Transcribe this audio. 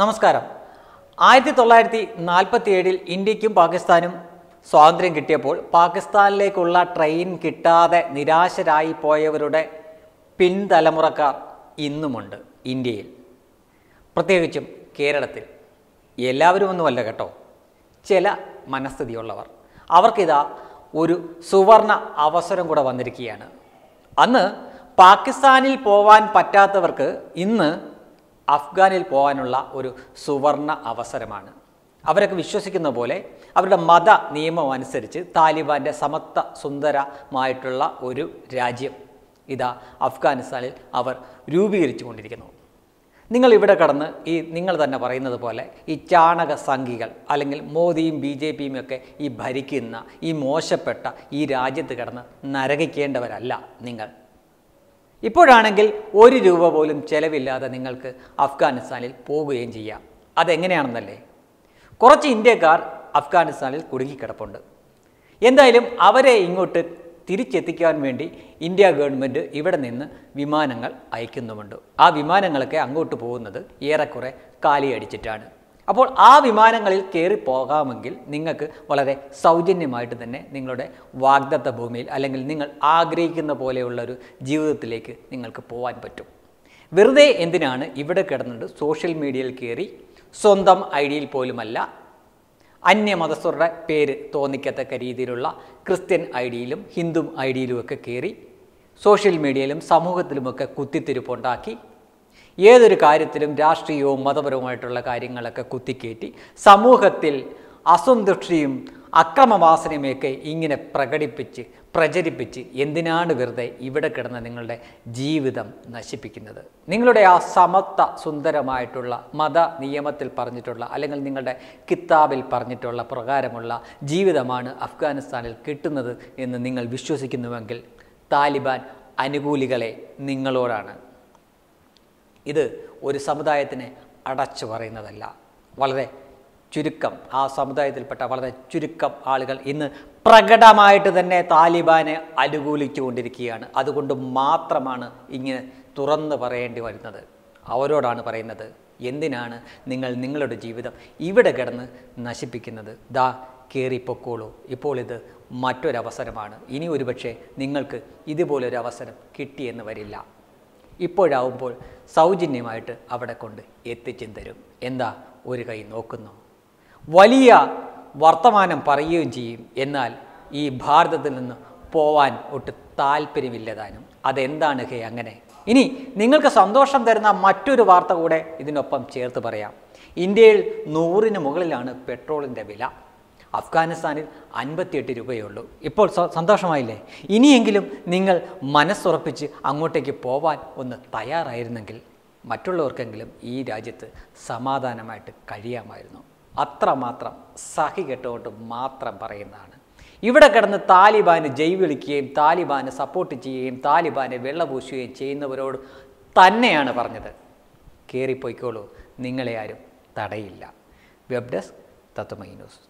നമസ്കാരം ആയിരത്തി തൊള്ളായിരത്തി നാൽപ്പത്തി ഏഴിൽ ഇന്ത്യക്കും പാകിസ്ഥാനും സ്വാതന്ത്ര്യം കിട്ടിയപ്പോൾ പാകിസ്ഥാനിലേക്കുള്ള ട്രെയിൻ കിട്ടാതെ നിരാശരായി പോയവരുടെ പിൻതലമുറക്കാർ ഇന്നുമുണ്ട് ഇന്ത്യയിൽ പ്രത്യേകിച്ചും കേരളത്തിൽ എല്ലാവരും ഒന്നുമല്ല കേട്ടോ ചില മനസ്ഥിതിയുള്ളവർ അവർക്കിതാ ഒരു സുവർണ അവസരം കൂടെ വന്നിരിക്കുകയാണ് അന്ന് പാകിസ്ഥാനിൽ പോവാൻ പറ്റാത്തവർക്ക് ഇന്ന് അഫ്ഗാനിൽ പോകാനുള്ള ഒരു സുവർണ അവസരമാണ് അവരൊക്കെ വിശ്വസിക്കുന്ന പോലെ അവരുടെ മത നിയമം അനുസരിച്ച് താലിബാൻ്റെ സമത്വ സുന്ദരമായിട്ടുള്ള ഒരു രാജ്യം ഇതാ അഫ്ഗാനിസ്ഥാനിൽ അവർ രൂപീകരിച്ചു കൊണ്ടിരിക്കുന്നു നിങ്ങൾ ഇവിടെ കടന്ന് ഈ നിങ്ങൾ തന്നെ പറയുന്നത് പോലെ ഈ ചാണക സംഘികൾ അല്ലെങ്കിൽ മോദിയും ബി ജെ പിയും ഒക്കെ ഈ ഭരിക്കുന്ന ഈ മോശപ്പെട്ട ഈ രാജ്യത്ത് കടന്ന് നരകിക്കേണ്ടവരല്ല നിങ്ങൾ ഇപ്പോഴാണെങ്കിൽ ഒരു രൂപ പോലും ചെലവില്ലാതെ നിങ്ങൾക്ക് അഫ്ഗാനിസ്ഥാനിൽ പോവുകയും ചെയ്യാം അതെങ്ങനെയാണെന്നല്ലേ കുറച്ച് ഇന്ത്യക്കാർ അഫ്ഗാനിസ്ഥാനിൽ കുടുങ്ങിക്കിടപ്പുണ്ട് എന്തായാലും അവരെ ഇങ്ങോട്ട് തിരിച്ചെത്തിക്കാൻ വേണ്ടി ഇന്ത്യ ഗവൺമെൻറ് ഇവിടെ നിന്ന് വിമാനങ്ങൾ അയക്കുന്നുമുണ്ട് ആ വിമാനങ്ങളൊക്കെ അങ്ങോട്ട് പോകുന്നത് ഏറെക്കുറെ കാലിയടിച്ചിട്ടാണ് അപ്പോൾ ആ വിമാനങ്ങളിൽ കയറി പോകാമെങ്കിൽ നിങ്ങൾക്ക് വളരെ സൗജന്യമായിട്ട് തന്നെ നിങ്ങളുടെ വാഗ്ദത്ത ഭൂമിയിൽ അല്ലെങ്കിൽ നിങ്ങൾ ആഗ്രഹിക്കുന്ന പോലെയുള്ള ഒരു ജീവിതത്തിലേക്ക് നിങ്ങൾക്ക് പോകാൻ പറ്റും വെറുതെ എന്തിനാണ് ഇവിടെ കിടന്നിട്ട് സോഷ്യൽ മീഡിയയിൽ കയറി സ്വന്തം ഐഡിയയിൽ പോലുമല്ല അന്യമതസ്ഥരുടെ പേര് തോന്നിക്കത്തക്ക രീതിയിലുള്ള ക്രിസ്ത്യൻ ഐഡിയിലും ഹിന്ദു ഐഡിയിലുമൊക്കെ കയറി സോഷ്യൽ മീഡിയയിലും സമൂഹത്തിലുമൊക്കെ കുത്തിത്തിരിപ്പുണ്ടാക്കി ഏതൊരു കാര്യത്തിലും രാഷ്ട്രീയവും മതപരവുമായിട്ടുള്ള കാര്യങ്ങളൊക്കെ കുത്തിക്കയറ്റി സമൂഹത്തിൽ അസന്തുഷ്ടിയും അക്രമവാസനയുമൊക്കെ ഇങ്ങനെ പ്രകടിപ്പിച്ച് പ്രചരിപ്പിച്ച് എന്തിനാണ് വെറുതെ ഇവിടെ കിടന്ന് നിങ്ങളുടെ ജീവിതം നശിപ്പിക്കുന്നത് നിങ്ങളുടെ ആ സമത്വ സുന്ദരമായിട്ടുള്ള മത നിയമത്തിൽ പറഞ്ഞിട്ടുള്ള അല്ലെങ്കിൽ നിങ്ങളുടെ കിതാബിൽ പറഞ്ഞിട്ടുള്ള പ്രകാരമുള്ള ജീവിതമാണ് അഫ്ഗാനിസ്ഥാനിൽ കിട്ടുന്നത് എന്ന് നിങ്ങൾ വിശ്വസിക്കുന്നുവെങ്കിൽ താലിബാൻ അനുകൂലികളെ നിങ്ങളോടാണ് ഇത് ഒരു സമുദായത്തിനെ അടച്ചു പറയുന്നതല്ല വളരെ ചുരുക്കം ആ സമുദായത്തിൽപ്പെട്ട വളരെ ചുരുക്കം ആളുകൾ ഇന്ന് പ്രകടമായിട്ട് തന്നെ താലിബാനെ അനുകൂലിച്ചുകൊണ്ടിരിക്കുകയാണ് അതുകൊണ്ട് മാത്രമാണ് ഇങ്ങനെ തുറന്ന് പറയേണ്ടി വരുന്നത് അവരോടാണ് പറയുന്നത് എന്തിനാണ് നിങ്ങൾ നിങ്ങളുടെ ജീവിതം ഇവിടെ കിടന്ന് നശിപ്പിക്കുന്നത് ദാ കയറിപ്പൊക്കോളൂ ഇപ്പോൾ ഇത് മറ്റൊരവസരമാണ് ഇനി ഒരുപക്ഷെ നിങ്ങൾക്ക് ഇതുപോലൊരു അവസരം കിട്ടിയെന്ന് വരില്ല ഇപ്പോഴാവുമ്പോൾ സൗജന്യമായിട്ട് അവിടെ കൊണ്ട് എത്തിച്ചും തരും എന്താ ഒരു കൈ നോക്കുന്നു വലിയ വർത്തമാനം പറയുകയും ചെയ്യും എന്നാൽ ഈ ഭാരതത്തിൽ നിന്ന് പോവാൻ ഒട്ട് താല്പര്യമില്ലതാനും അതെന്താണ് ഹേ അങ്ങനെ ഇനി നിങ്ങൾക്ക് സന്തോഷം തരുന്ന മറ്റൊരു വാർത്ത കൂടെ ഇതിനൊപ്പം ചേർത്ത് പറയാം ഇന്ത്യയിൽ നൂറിന് മുകളിലാണ് പെട്രോളിൻ്റെ വില അഫ്ഗാനിസ്ഥാനിൽ അൻപത്തിയെട്ട് രൂപയുള്ളൂ ഇപ്പോൾ സന്തോഷമായില്ലേ ഇനിയെങ്കിലും നിങ്ങൾ മനസ്സുറപ്പിച്ച് അങ്ങോട്ടേക്ക് പോവാൻ ഒന്ന് തയ്യാറായിരുന്നെങ്കിൽ മറ്റുള്ളവർക്കെങ്കിലും ഈ രാജ്യത്ത് സമാധാനമായിട്ട് കഴിയാമായിരുന്നു അത്രമാത്രം സഹി കെട്ടുകൊണ്ട് മാത്രം പറയുന്നതാണ് ഇവിടെ കിടന്ന് താലിബാന് ജയ് വിളിക്കുകയും താലിബാന് സപ്പോർട്ട് ചെയ്യുകയും താലിബാനെ വെള്ളപൂശുകയും ചെയ്യുന്നവരോട് തന്നെയാണ് പറഞ്ഞത് കയറിപ്പോയിക്കോളൂ നിങ്ങളെ ആരും തടയില്ല വെബ് ഡെസ്ക് തത്വമൈ ന്യൂസ്